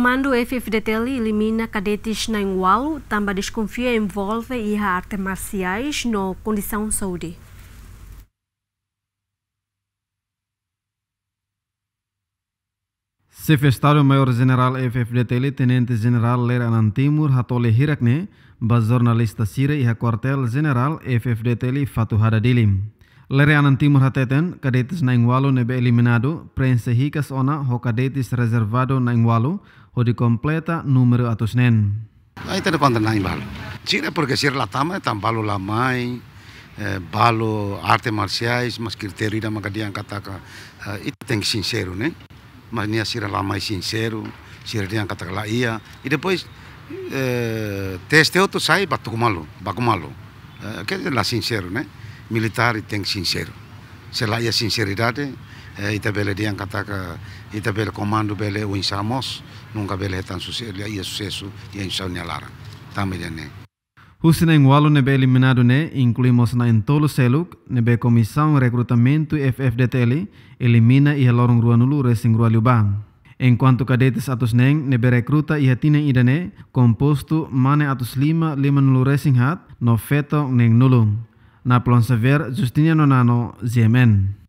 comando FFDTL elimina cadetes na Engualo, também desconfia envolve e artes marciais no condição saúde. Chef Estado-Maior General FFDTL Tenente General Ler Antimur, Hatole Hirakne, bas jornalista sire e quartel General FFDTL Fatu Hadadilim. Ler Anantimur Hateten, cadetes na Engualo nebe eliminado, prensa ricas ona ho cadetes reservado na Engualo, o de completa número nen. Aí tem conta na embalo. Tira porque se lá tama, balo la mai, eh, balo arte marciais, mas critério da magadian kataka. Eh, itu tem que sincero, né? Mas nia sira la mai sincero, sira dia kataka la ia. E depois eh, testeu tu sai batukumalo, bakumalo. Que é lá sincero, né? Militar tem que sincero. Se lá ia sinceridade, Eh, ita bele kata kataka ita bele komando bele uin insamos nungka bele hetan susi ia sucesso ia insão tamai dia ne Husna ing Walu nebe minado ne, incluímos na em seluk seluk, be komisang rekrutamentu e FFDTL, elimina e helorong ruanulu resing En quanto cadetes atus neng ne recruta ia tineng idane, kompostu mane atus lima lima nulu resing hat, no feto neng nulung. Na sever Justiniano Nano, ZMN.